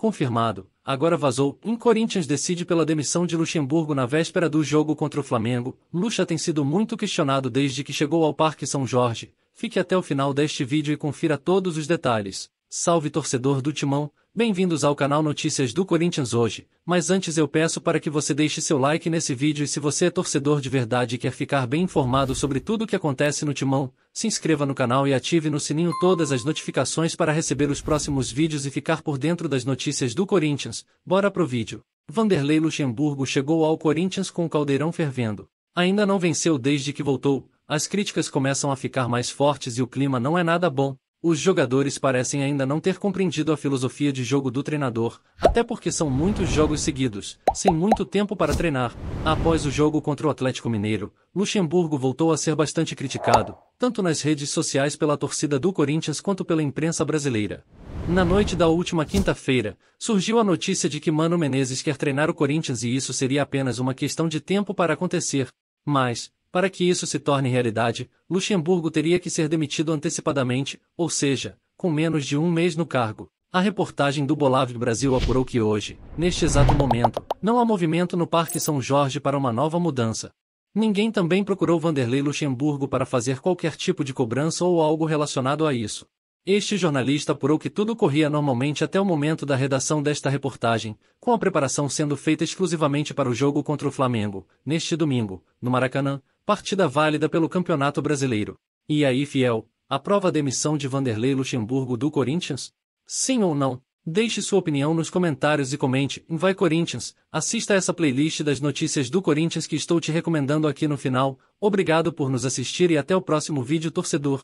confirmado, agora vazou. Em Corinthians decide pela demissão de Luxemburgo na véspera do jogo contra o Flamengo. Lucha tem sido muito questionado desde que chegou ao Parque São Jorge. Fique até o final deste vídeo e confira todos os detalhes. Salve torcedor do Timão, bem-vindos ao canal Notícias do Corinthians hoje, mas antes eu peço para que você deixe seu like nesse vídeo e se você é torcedor de verdade e quer ficar bem informado sobre tudo o que acontece no Timão, se inscreva no canal e ative no sininho todas as notificações para receber os próximos vídeos e ficar por dentro das notícias do Corinthians, bora pro vídeo. Vanderlei Luxemburgo chegou ao Corinthians com o caldeirão fervendo. Ainda não venceu desde que voltou, as críticas começam a ficar mais fortes e o clima não é nada bom, os jogadores parecem ainda não ter compreendido a filosofia de jogo do treinador, até porque são muitos jogos seguidos, sem muito tempo para treinar. Após o jogo contra o Atlético Mineiro, Luxemburgo voltou a ser bastante criticado, tanto nas redes sociais pela torcida do Corinthians quanto pela imprensa brasileira. Na noite da última quinta-feira, surgiu a notícia de que Mano Menezes quer treinar o Corinthians e isso seria apenas uma questão de tempo para acontecer. Mas, para que isso se torne realidade, Luxemburgo teria que ser demitido antecipadamente, ou seja, com menos de um mês no cargo. A reportagem do Bolav Brasil apurou que hoje, neste exato momento, não há movimento no Parque São Jorge para uma nova mudança. Ninguém também procurou Vanderlei Luxemburgo para fazer qualquer tipo de cobrança ou algo relacionado a isso. Este jornalista apurou que tudo corria normalmente até o momento da redação desta reportagem, com a preparação sendo feita exclusivamente para o jogo contra o Flamengo, neste domingo, no Maracanã, partida válida pelo Campeonato Brasileiro. E aí, fiel, aprova a demissão de Vanderlei Luxemburgo do Corinthians? Sim ou não? Deixe sua opinião nos comentários e comente em Vai Corinthians. Assista essa playlist das notícias do Corinthians que estou te recomendando aqui no final. Obrigado por nos assistir e até o próximo vídeo torcedor.